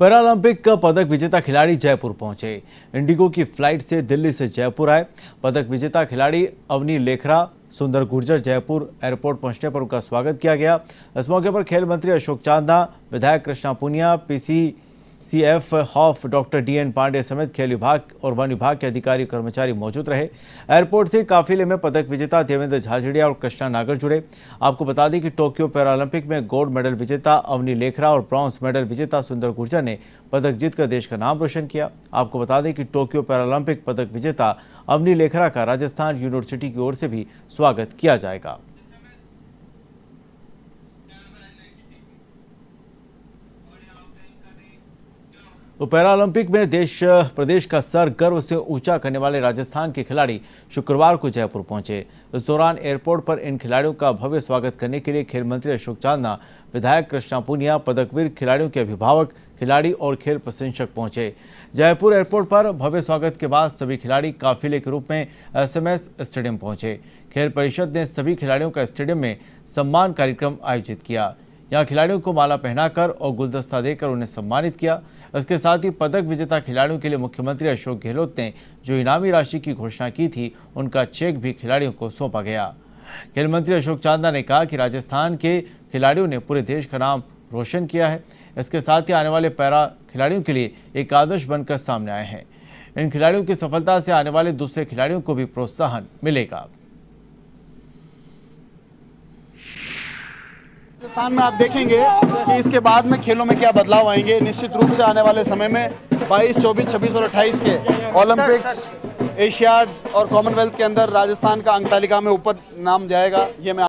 Paralympic का पदक विजेता खिलाड़ी जयपुर पहुंचे इंडिगो की फ्लाइट से दिल्ली से जयपुर आए पदक विजेता खिलाड़ी अवनी लेखरा सुंदर गुर्जर जयपुर एयरपोर्ट पहुंचने पर उनका स्वागत किया गया इस मौके पर खेल मंत्री अशोक चांदा विधायक Krishna Poonia PC C F HoFF doctor D N Pandey समेत खेल विभाग और वन विभाग के अधिकारी कर्मचारी मौजूद रहे एयरपोर्ट से काफिले में पदक विजेता देवेंद्र झाझड़िया और कृष्णा नागर जुड़े आपको बता दें कि टोक्यो पैरालंपिक में गोल्ड मेडल विजेता अवनी लेखरा और ब्रॉन्ज मेडल विजेता सुंदर गुर्जर ने पदक जीतकर देश का नाम रोशन किया आपको बता दें कि टोक्यो पैरालंपिक पदक विजेता अवनी लेखरा का राजस्थान यूनिवर्सिटी की ओर से भी स्वागत किया जाएगा तो पैरालंपिक में देश प्रदेश का सर गर्व से ऊंचा करने वाले राजस्थान के खिलाड़ी शुक्रवार को जयपुर पहुंचे इस दौरान एयरपोर्ट पर इन खिलाड़ियों का भव्य स्वागत करने के लिए खेल मंत्री अशोक चांदना विधायक कृष्णा पुनिया पदकवीर खिलाड़ियों के अभिभावक खिलाड़ी और खेल प्रशंसक पहुंचे जयपुर एयरपोर्ट पर भव्य स्वागत के बाद सभी खिलाड़ी काफिले के रूप में एसएमएस स्टेडियम पहुंचे खेल परिषद ने सभी खिलाड़ियों का स्टेडियम में सम्मान कार्यक्रम आयोजित किया यहाँ खिलाड़ियों को माला पहनाकर और गुलदस्ता देकर उन्हें सम्मानित किया इसके साथ ही पदक विजेता खिलाड़ियों के लिए मुख्यमंत्री अशोक गहलोत ने जो इनामी राशि की घोषणा की थी उनका चेक भी खिलाड़ियों को सौंपा गया खेल मंत्री अशोक चांदा ने कहा कि राजस्थान के खिलाड़ियों ने पूरे देश का नाम रोशन किया है इसके साथ ही आने वाले पैरा खिलाड़ियों के लिए एक आदर्श बनकर सामने आए हैं इन खिलाड़ियों की सफलता से आने वाले दूसरे खिलाड़ियों को भी प्रोत्साहन मिलेगा राजस्थान में आप देखेंगे कि इसके बाद में खेलों में क्या बदलाव आएंगे निश्चित रूप से आने वाले समय में 22, 24, 26 और 28 के ओलंपिक्स एशियाड्स और कॉमनवेल्थ के अंदर राजस्थान का अंक तालिका में ऊपर नाम जाएगा ये मैं